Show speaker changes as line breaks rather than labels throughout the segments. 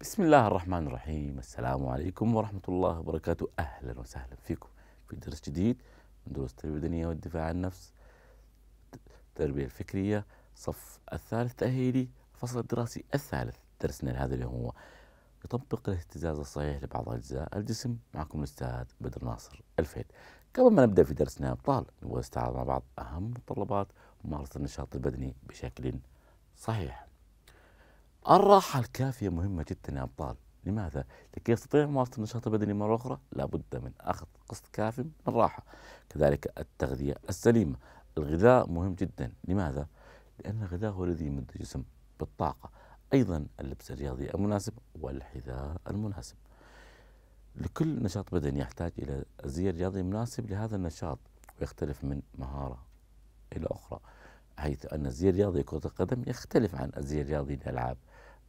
بسم الله الرحمن الرحيم السلام عليكم ورحمة الله وبركاته أهلا وسهلا فيكم في درس جديد من دروس التربية البدنية والدفاع عن النفس التربية الفكرية صف الثالث تأهيلي الفصل الدراسي الثالث درسنا لهذا اليوم هو يطبق الاهتزاز الصحيح لبعض أجزاء الجسم معكم الأستاذ بدر ناصر الفيل قبل ما نبدأ في درسنا أبطال نبغى نستعرض مع بعض أهم متطلبات ممارسة النشاط البدني بشكل صحيح الراحة الكافية مهمة جدا يا أبطال لماذا؟ لكي يستطيع ممارسة النشاط البدني مرة أخرى لابد من أخذ قسط كاف من الراحة كذلك التغذية السليمة الغذاء مهم جدا لماذا؟ لأن الغذاء هو الذي يمد الجسم بالطاقة أيضا اللبس الرياضي المناسب والحذاء المناسب لكل نشاط بدني يحتاج إلى زي رياضي مناسب لهذا النشاط ويختلف من مهارة إلى أخرى حيث أن الزي الرياضي لكرة القدم يختلف عن الزي الرياضي للألعاب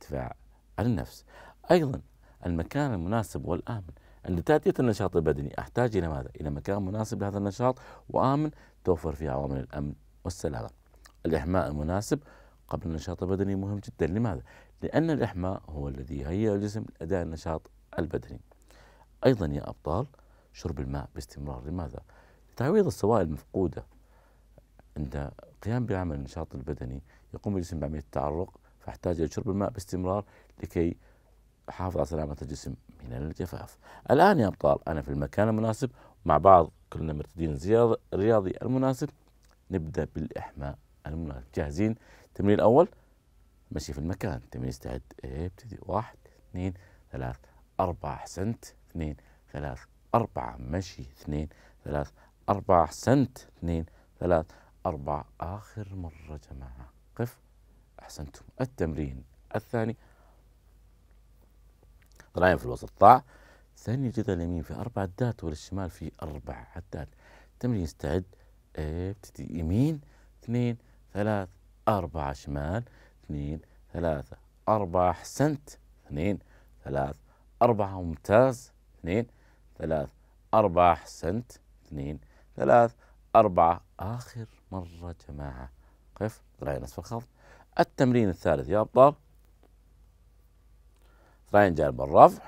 الدفاع عن النفس أيضا المكان المناسب والآمن عند تأتية النشاط البدني أحتاج إلى ماذا؟ إلى مكان مناسب لهذا النشاط وآمن توفر فيه عوامل الأمن والسلامة الإحماء المناسب قبل النشاط البدني مهم جدا لماذا؟ لأن الإحماء هو الذي يهيئ الجسم لأداء النشاط البدني أيضا يا أبطال شرب الماء باستمرار لماذا؟ لتعويض السوائل المفقودة عند قيام بعمل النشاط البدني يقوم الجسم بعملية التعرق أحتاج إلى شرب الماء باستمرار لكي أحافظ على سلامة الجسم من الجفاف الآن يا أبطال أنا في المكان المناسب مع بعض كلنا مرتدين الرياضي المناسب نبدأ بالإحماء المناسب جاهزين التمرين الأول مشي في المكان تمرين استعد إيه، ابتدي واحد اثنين ثلاث أربعة أحسنت اثنين ثلاث أربعة مشي اثنين ثلاث أربعة أحسنت اثنين ثلاث أربعة آخر مرة جماعة قف أحسنتم التمرين الثاني طلعين في الوسط طاع ثاني جذع اليمين في أربع عدات وللشمال في أربع عدات تمرين استعد ابتدي إيه، يمين اثنين ثلاث أربعة شمال اثنين ثلاثة أربعة أحسنت اثنين ثلاث أربعة ممتاز اثنين ثلاث أربعة أحسنت اثنين ثلاث أربعة آخر مرة جماعة قف ذراعي أسفل الخط التمرين الثالث يا أبطال راين جانب الرفع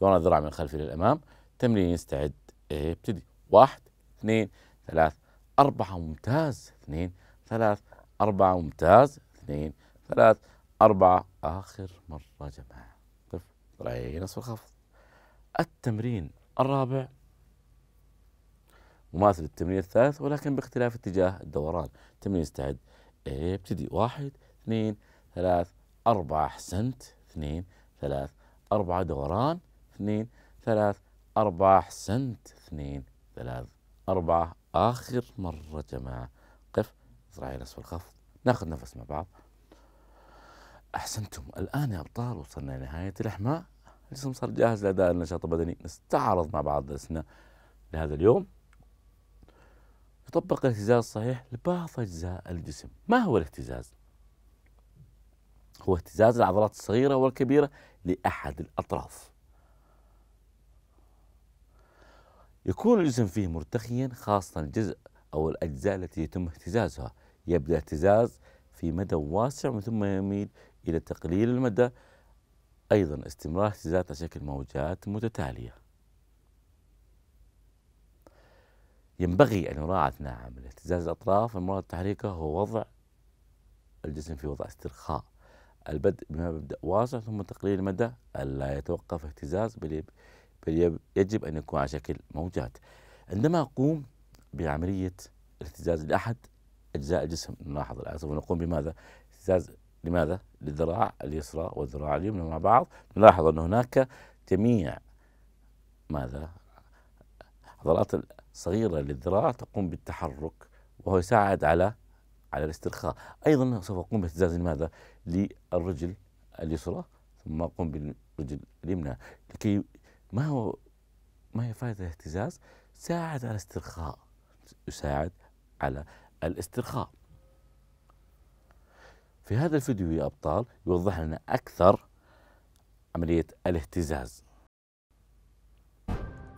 دورنا الذراع من الخلف إلى الأمام تمرين يستعد إيه، ابتدي واحد اثنين ثلاث أربعة ممتاز اثنين ثلاث أربعة ممتاز اثنين ثلاث أربعة آخر مرة جماعة طف ذراعين نصف خفض التمرين الرابع مماثل التمرين الثالث ولكن باختلاف اتجاه الدوران تمرين يستعد ابتدي إيه، واحد اثنين ثلاث أربعة أحسنت اثنين ثلاث أربعة دوران اثنين ثلاث أربعة أحسنت اثنين ثلاث أربعة آخر مرة جماعة قف اصبعي نصف الخف الخفض ناخذ نفس مع بعض أحسنتم الآن يا أبطال وصلنا لنهاية الإحماء الجسم صار جاهز لأداء النشاط البدني نستعرض مع بعض درسنا لهذا اليوم وطبق الاهتزاز الصحيح لبعض أجزاء الجسم ما هو الاهتزاز؟ هو اهتزاز العضلات الصغيرة والكبيرة لأحد الأطراف يكون الجسم فيه مرتخيا خاصة الجزء أو الأجزاء التي يتم اهتزازها يبدأ اهتزاز في مدى واسع ومن ثم يميل إلى تقليل المدى أيضا استمرار اهتزازات على شكل موجات متتالية ينبغي أن يراعى أثناء عمل اهتزاز الأطراف المراد تحريكه هو وضع الجسم في وضع استرخاء البدء بمبدأ واسع ثم تقليل المدى ألا يتوقف اهتزاز بل يجب أن يكون على شكل موجات عندما أقوم بعملية اهتزاز لأحد أجزاء الجسم نلاحظ الآن سوف نقوم بماذا؟ اهتزاز لماذا؟ للذراع اليسرى والذراع اليمنى مع بعض نلاحظ أن هناك جميع ماذا؟ عضلات صغيرة للذراع تقوم بالتحرك وهو يساعد على على الاسترخاء أيضا سوف أقوم باهتزاز ماذا للرجل اليسرى ثم أقوم بالرجل اليمنى لكي ما هو ما هي فائدة الاهتزاز ساعد على الاسترخاء يساعد على الاسترخاء في هذا الفيديو يا أبطال يوضح لنا أكثر عملية الاهتزاز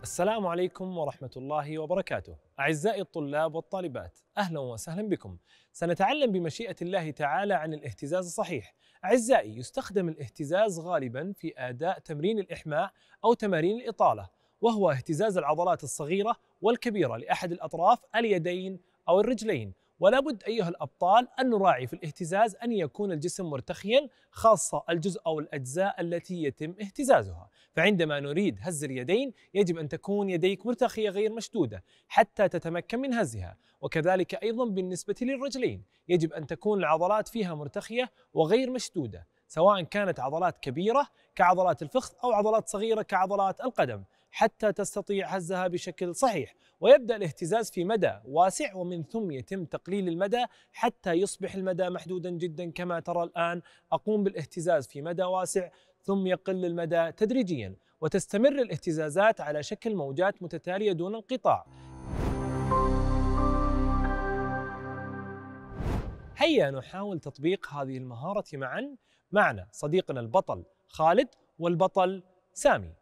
السلام عليكم ورحمة الله وبركاته. أعزائي الطلاب والطالبات، أهلا وسهلا بكم. سنتعلم بمشيئة الله تعالى عن الاهتزاز الصحيح. أعزائي، يستخدم الاهتزاز غالبا في أداء تمرين الإحماء أو تمارين الإطالة، وهو اهتزاز العضلات الصغيرة والكبيرة لأحد الأطراف اليدين أو الرجلين، ولا بد أيها الأبطال أن نراعي في الاهتزاز أن يكون الجسم مرتخيا خاصة الجزء أو الأجزاء التي يتم اهتزازها فعندما نريد هز اليدين يجب أن تكون يديك مرتخية غير مشدودة حتى تتمكن من هزها وكذلك أيضا بالنسبة للرجلين يجب أن تكون العضلات فيها مرتخية وغير مشدودة سواء كانت عضلات كبيرة كعضلات الفخذ أو عضلات صغيرة كعضلات القدم حتى تستطيع هزها بشكل صحيح ويبدا الاهتزاز في مدى واسع ومن ثم يتم تقليل المدى حتى يصبح المدى محدودا جدا كما ترى الان اقوم بالاهتزاز في مدى واسع ثم يقل المدى تدريجيا وتستمر الاهتزازات على شكل موجات متتاليه دون انقطاع هيا نحاول تطبيق هذه المهاره معا معنا صديقنا البطل خالد والبطل سامي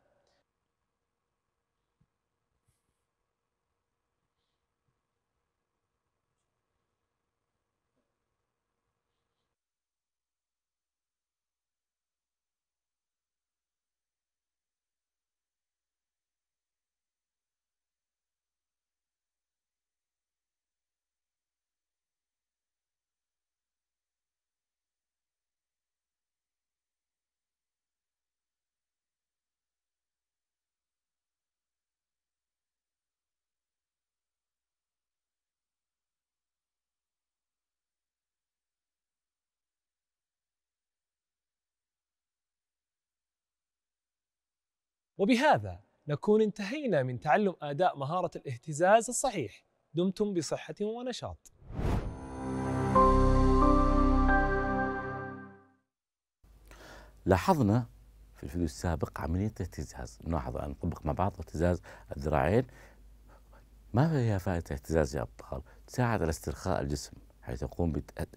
وبهذا نكون انتهينا من تعلم آداء مهارة الاهتزاز الصحيح دمتم بصحة ونشاط
لاحظنا في الفيديو السابق عملية اهتزاز نلاحظ أن نطبق مع بعض اهتزاز الذراعين ما هي فائدة اهتزاز يا أبطال تساعد على استرخاء الجسم حيث يقوم بت...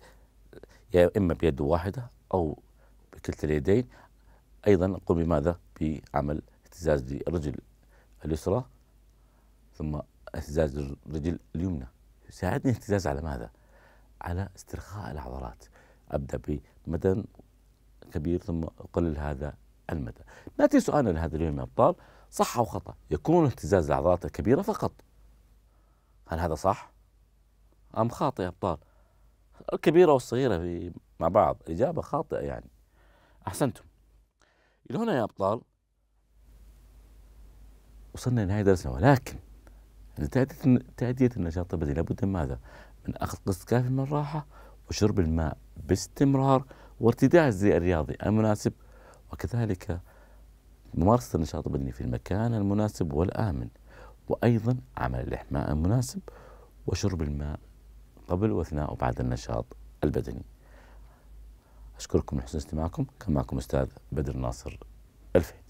يا إما بيد واحدة أو بكلتا اليدين أيضا نقوم بماذا بعمل اهتزاز للرجل اليسرى ثم اهتزاز للرجل اليمنى يساعدني الاهتزاز على ماذا؟ على استرخاء العضلات ابدا بمدى كبير ثم اقلل هذا المدى. ناتي سؤالنا لهذا اليوم يا ابطال صح او خطا؟ يكون اهتزاز العضلات الكبيره فقط. هل هذا صح؟ ام خاطئ يا ابطال؟ الكبيره والصغيره مع بعض اجابه خاطئه يعني. احسنتم. الى هنا يا ابطال وصلنا لنهاية درسنا ولكن لتأدية النشاط البدني لابد من ماذا؟ من أخذ قسط كافي من الراحة وشرب الماء باستمرار وارتداء الزي الرياضي المناسب وكذلك ممارسة النشاط البدني في المكان المناسب والآمن وأيضا عمل الإحماء المناسب وشرب الماء قبل وأثناء وبعد النشاط البدني أشكركم لحسن استماعكم كان معكم أستاذ بدر ناصر الفين